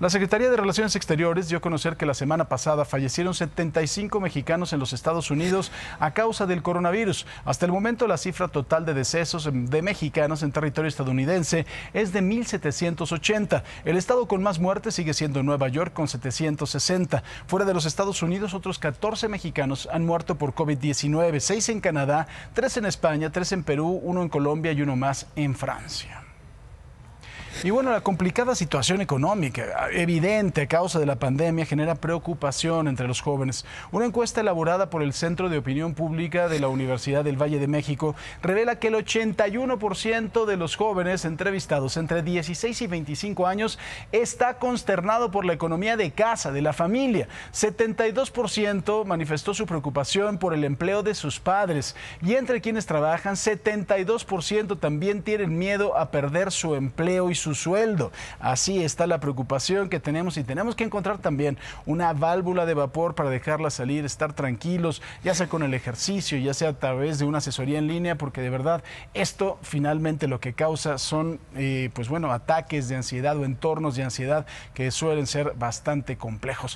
La Secretaría de Relaciones Exteriores dio a conocer que la semana pasada fallecieron 75 mexicanos en los Estados Unidos a causa del coronavirus. Hasta el momento, la cifra total de decesos de mexicanos en territorio estadounidense es de 1.780. El estado con más muertes sigue siendo Nueva York, con 760. Fuera de los Estados Unidos, otros 14 mexicanos han muerto por COVID-19, 6 en Canadá, 3 en España, 3 en Perú, 1 en Colombia y uno más en Francia. Y bueno, la complicada situación económica, evidente a causa de la pandemia, genera preocupación entre los jóvenes. Una encuesta elaborada por el Centro de Opinión Pública de la Universidad del Valle de México revela que el 81% de los jóvenes entrevistados entre 16 y 25 años está consternado por la economía de casa, de la familia. 72% manifestó su preocupación por el empleo de sus padres y entre quienes trabajan, 72% también tienen miedo a perder su empleo y sus sueldo. Así está la preocupación que tenemos y tenemos que encontrar también una válvula de vapor para dejarla salir, estar tranquilos, ya sea con el ejercicio, ya sea a través de una asesoría en línea, porque de verdad esto finalmente lo que causa son, eh, pues bueno, ataques de ansiedad o entornos de ansiedad que suelen ser bastante complejos.